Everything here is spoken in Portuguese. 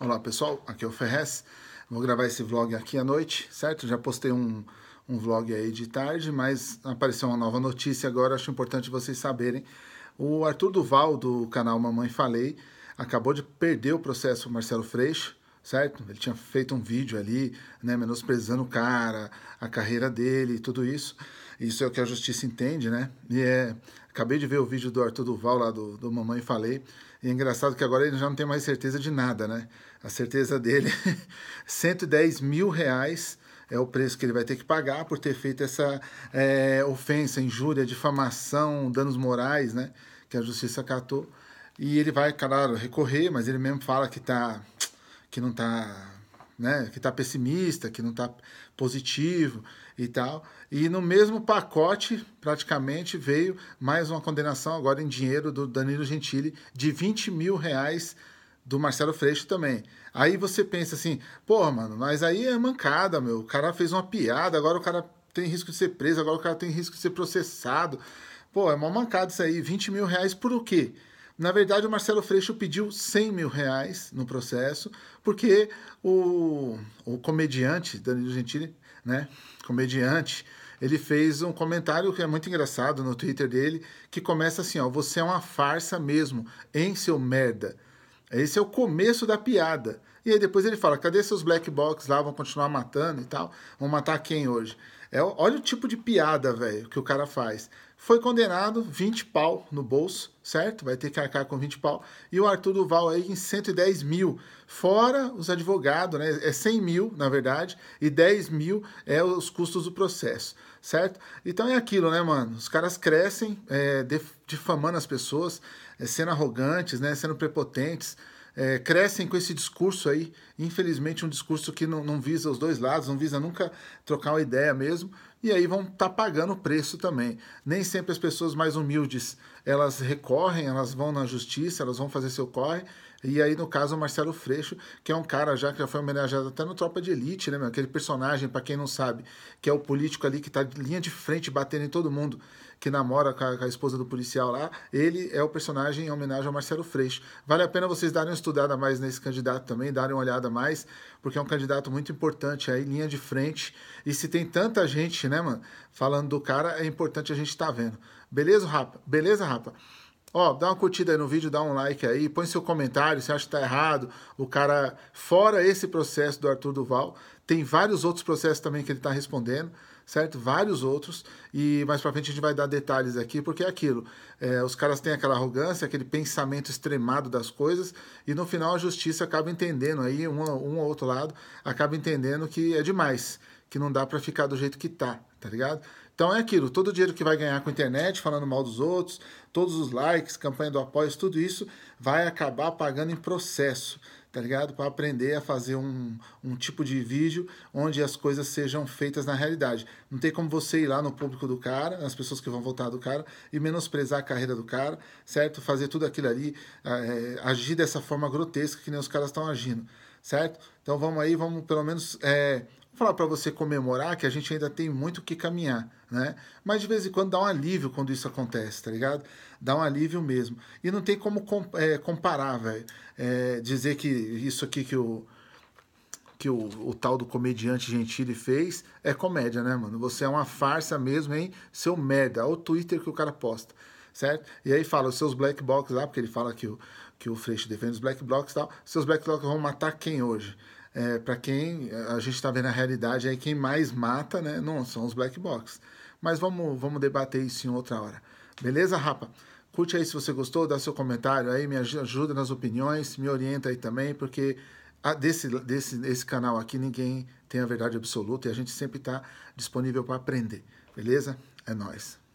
Olá pessoal, aqui é o Ferrez. Vou gravar esse vlog aqui à noite, certo? Já postei um, um vlog aí de tarde, mas apareceu uma nova notícia agora, acho importante vocês saberem. O Arthur Duval, do canal Mamãe Falei, acabou de perder o processo Marcelo Freixo, certo? Ele tinha feito um vídeo ali, né, menosprezando o cara, a carreira dele e tudo isso. Isso é o que a justiça entende, né? E é, Acabei de ver o vídeo do Arthur Duval lá do, do Mamãe Falei. E é engraçado que agora ele já não tem mais certeza de nada, né? A certeza dele, 110 mil reais é o preço que ele vai ter que pagar por ter feito essa é, ofensa, injúria, difamação, danos morais, né? Que a justiça catou. E ele vai, claro, recorrer, mas ele mesmo fala que tá que não tá né? Que está pessimista, que não está positivo e tal. E no mesmo pacote, praticamente, veio mais uma condenação agora em dinheiro do Danilo Gentili de 20 mil reais do Marcelo Freixo também. Aí você pensa assim, pô, mano, mas aí é mancada, meu. O cara fez uma piada, agora o cara tem risco de ser preso, agora o cara tem risco de ser processado. Pô, é uma mancada isso aí. 20 mil reais por o quê? Na verdade, o Marcelo Freixo pediu 100 mil reais no processo, porque o, o comediante, Danilo Gentili, né? Comediante, ele fez um comentário que é muito engraçado no Twitter dele, que começa assim, ó, você é uma farsa mesmo, em seu merda. Esse é o começo da piada. E aí depois ele fala, cadê seus black box lá, vão continuar matando e tal? Vão matar quem hoje? É, olha o tipo de piada, velho, que o cara faz. Foi condenado 20 pau no bolso, certo? Vai ter que arcar com 20 pau. E o Arthur Duval aí em 110 mil, fora os advogados, né? É 100 mil, na verdade, e 10 mil é os custos do processo, certo? Então é aquilo, né, mano? Os caras crescem é, difamando as pessoas, é, sendo arrogantes, né? Sendo prepotentes é, crescem com esse discurso aí, infelizmente um discurso que não, não, visa os dois lados, não visa nunca trocar uma ideia mesmo, e aí vão estar tá pagando o preço também. Nem sempre as pessoas mais humildes elas recorrem, elas vão na justiça, elas vão fazer seu corre. E aí, no caso, o Marcelo Freixo, que é um cara já que já foi homenageado até no Tropa de Elite, né, meu? Aquele personagem, para quem não sabe, que é o político ali que tá de linha de frente batendo em todo mundo, que namora com a, com a esposa do policial lá. Ele é o personagem em homenagem ao Marcelo Freixo. Vale a pena vocês darem uma estudada mais nesse candidato também, darem uma olhada mais, porque é um candidato muito importante aí, linha de frente. E se tem tanta gente, né, mano, falando do cara, é importante a gente estar tá vendo. Beleza, Rapa? Beleza, Rapa? Ó, dá uma curtida aí no vídeo, dá um like aí, põe seu comentário se acha que tá errado. O cara, fora esse processo do Arthur Duval, tem vários outros processos também que ele tá respondendo, certo? Vários outros. E mais pra frente a gente vai dar detalhes aqui, porque é aquilo. É, os caras têm aquela arrogância, aquele pensamento extremado das coisas, e no final a justiça acaba entendendo aí, um, um ou outro lado, acaba entendendo que é demais, que não dá para ficar do jeito que tá, tá ligado? Então é aquilo, todo o dinheiro que vai ganhar com a internet, falando mal dos outros, todos os likes, campanha do apoio, tudo isso vai acabar pagando em processo, tá ligado? Para aprender a fazer um, um tipo de vídeo onde as coisas sejam feitas na realidade. Não tem como você ir lá no público do cara, nas pessoas que vão votar do cara, e menosprezar a carreira do cara, certo? Fazer tudo aquilo ali, ah, é, agir dessa forma grotesca que nem os caras estão agindo certo? Então vamos aí, vamos pelo menos é, falar para você comemorar que a gente ainda tem muito que caminhar, né? Mas de vez em quando dá um alívio quando isso acontece, tá ligado? Dá um alívio mesmo. E não tem como é, comparar, velho. É, dizer que isso aqui que o que o, o tal do comediante Gentili fez é comédia, né, mano? Você é uma farsa mesmo, hein? Seu merda. Olha o Twitter que o cara posta, certo? E aí fala os seus black box lá, porque ele fala que o, que o Freixo defende os black box e tal. Seus black box vão matar quem hoje? é, para quem a gente está vendo a realidade aí, quem mais mata, né? Não são os black box. Mas vamos, vamos debater isso em outra hora. Beleza, rapa? Curte aí se você gostou, dá seu comentário aí, me ajuda nas opiniões, me orienta aí também, porque a, desse, desse, desse canal aqui ninguém tem a verdade absoluta e a gente sempre está disponível para aprender. Beleza? É nóis.